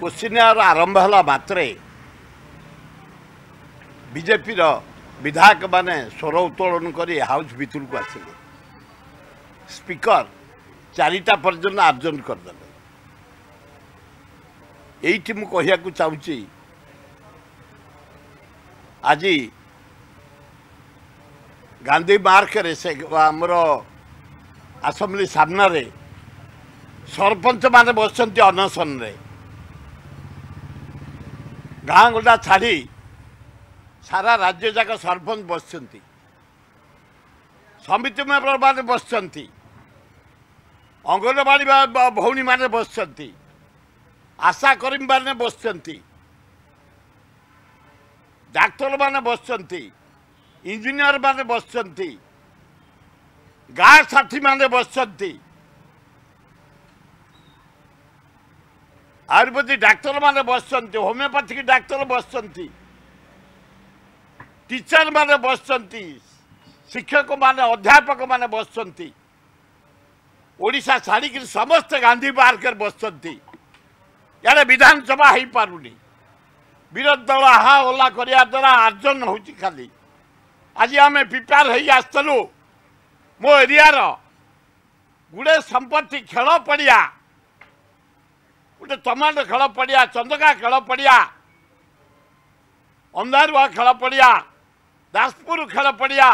question hour ଆରମ୍ଭ ହେଲା ମାତ୍ରେ ବିଜେପିର ବିଧାୟକମାନେ ସ୍ୱର ଉତ୍ତୋଳନ କରି ହାଉସ୍ ଭିତରକୁ ଆସିଲେ ସ୍ପିକର ଚାରିଟା ପର୍ଯ୍ୟନ୍ତ ଆର୍ଜନ କରିଦେଲେ ଏଇଠି ମୁଁ କହିବାକୁ ଚାହୁଁଛି ଆଜି ଗାନ୍ଧୀ ମାର୍କରେ ସେ ଆମର ଆସେମ୍ବଲି ସାମ୍ନାରେ ସରପଞ୍ଚମାନେ ବସିଛନ୍ତି ଅନଶନରେ ଗାଁ ଗଣ୍ଡା ଛାଡ଼ି ସାରା ରାଜ୍ୟ ଯାକ ସରପଞ୍ଚ ବସିଛନ୍ତି ସମିତି ମେମ୍ବରମାନେ ବସିଛନ୍ତି ଅଙ୍ଗନବାଡ଼ି ଭଉଣୀମାନେ ବସିଛନ୍ତି ଆଶାକର୍ମୀମାନେ ବସିଛନ୍ତି ଡାକ୍ତରମାନେ ବସିଛନ୍ତି ଇଞ୍ଜିନିୟରମାନେ ବସିଛନ୍ତି ଗାଁ ସାଥୀମାନେ ବସିଛନ୍ତି आयुर्वेदिक डाक्टर मान बस होमिओपैथिक डाक्तर बस टीचर मैंने बस शिक्षक मान अध्यापक मैंने बस ओडा छाड़ समस्त गांधी पार्क बस ये विधानसभा हो पार नहीं विरोधी दल हा ओला करा द्वारा आर्जन हो खाली आज आम प्रिपेयर हो आसलु मो एरिया गुड़े संपत्ति खेल पड़िया गोटे टमाटर खड़ा पड़िया चंदका खड़ा पड़िया अंधारवा खड़ा पड़िया दासपुर खड़ा पड़िया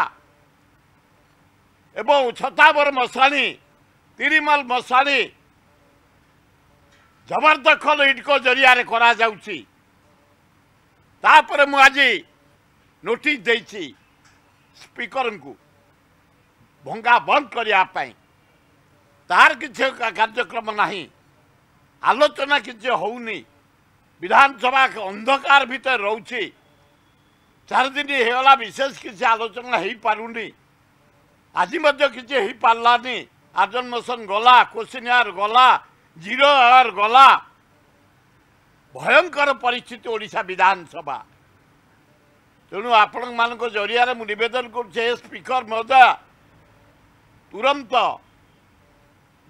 एवं छतावर मशाणी तिरिमल मशाणी जबरदखल इटको जरिया करा मुझे नोटिस दे स्पीकर को भंगा बंद करने तार कि कार्यक्रम नहीं ଆଲୋଚନା କିଛି ହେଉନି ବିଧାନସଭା ଅନ୍ଧକାର ଭିତରେ ରହୁଛି ଚାରିଦିନ ହେଇଗଲା ବିଶେଷ କିଛି ଆଲୋଚନା ହେଇପାରୁନି ଆଜି ମଧ୍ୟ କିଛି ହେଇପାରିଲାନି ଆଜନ୍ମେସନ୍ ଗଲା କୋଶ୍ଚିନ୍ ଆୱାର୍ ଗଲା ଜିରୋ ଆୱାର୍ ଗଲା ଭୟଙ୍କର ପରିସ୍ଥିତି ଓଡ଼ିଶା ବିଧାନସଭା ତେଣୁ ଆପଣମାନଙ୍କ ଜରିଆରେ ମୁଁ ନିବେଦନ କରୁଛି ଏ ସ୍ପିକର ମହୋଦୟ ତୁରନ୍ତ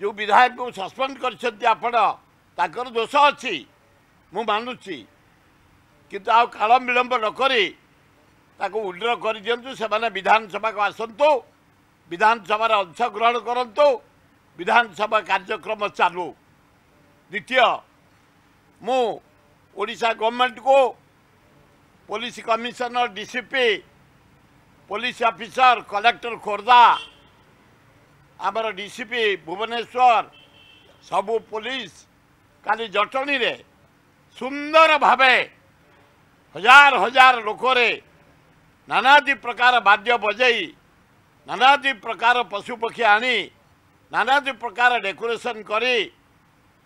ଯେଉଁ ବିଧାୟକଙ୍କୁ ସସ୍ପେଣ୍ଡ କରିଛନ୍ତି ଆପଣ ତାଙ୍କର ଦୋଷ ଅଛି ମୁଁ ମାନୁଛି କିନ୍ତୁ ଆଉ କାଳ ବିଳମ୍ବ ନ କରି ତାକୁ ଉଡ୍ର କରିଦିଅନ୍ତୁ ସେମାନେ ବିଧାନସଭାକୁ ଆସନ୍ତୁ ବିଧାନସଭାରେ ଅଂଶଗ୍ରହଣ କରନ୍ତୁ ବିଧାନସଭା କାର୍ଯ୍ୟକ୍ରମ ଚାଲୁ ଦ୍ୱିତୀୟ ମୁଁ ଓଡ଼ିଶା ଗଭର୍ଣ୍ଣମେଣ୍ଟକୁ police commissioner DCP police officer collector Khordha ଆମର ଡିସିପି ଭୁବନେଶ୍ୱର ସବୁ ପୋଲିସ କାଲି ଜଟଣୀରେ ସୁନ୍ଦର ଭାବେ ହଜାର ହଜାର ଲୋକରେ ନାନାଦି ପ୍ରକାର ବାଦ୍ୟ ବଜେଇ ନାନାଦି ପ୍ରକାର ପଶୁପକ୍ଷୀ ଆଣି ନାନାଦି ପ୍ରକାର ଡେକୋରେସନ୍ କରି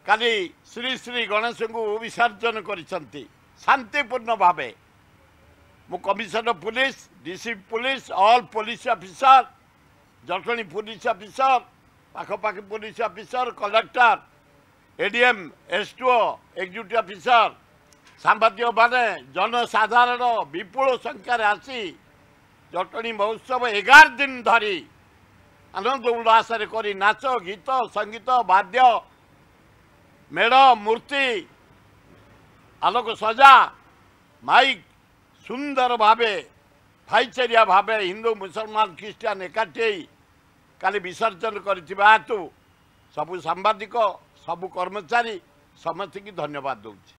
କାଲି ଶ୍ରୀ ଶ୍ରୀ ଗଣେଶଙ୍କୁ ବିସର୍ଜନ କରିଛନ୍ତି ଶାନ୍ତିପୂର୍ଣ୍ଣ ଭାବେ ମୁଁ commissioner police DC police all police officer Jatni police officer ପାଖାପାଖି police officer collector ADM STO executive officer সাংবাদিক মানে জনসাধারণ বিপুল সংখ্যার আসি জটনী মহোৎসব এগার দিন ধরি আনন্দ উল্লাসরে করে নাচ গীত সঙ্গীত বাদ্য মেড় মূর্তি আলোক সজা মাইক সুন্দর ভাবে ভাইচারিয়া ভাবে হিন্দু মুসলমান খ্রিস্টান একাঠি কালি বিসর্জন করে হেতু সবু সাংবাদিক ସବୁ କର୍ମଚାରୀ ସମସ୍ତଙ୍କୁ ଧନ୍ୟବାଦ ଦେଉଛି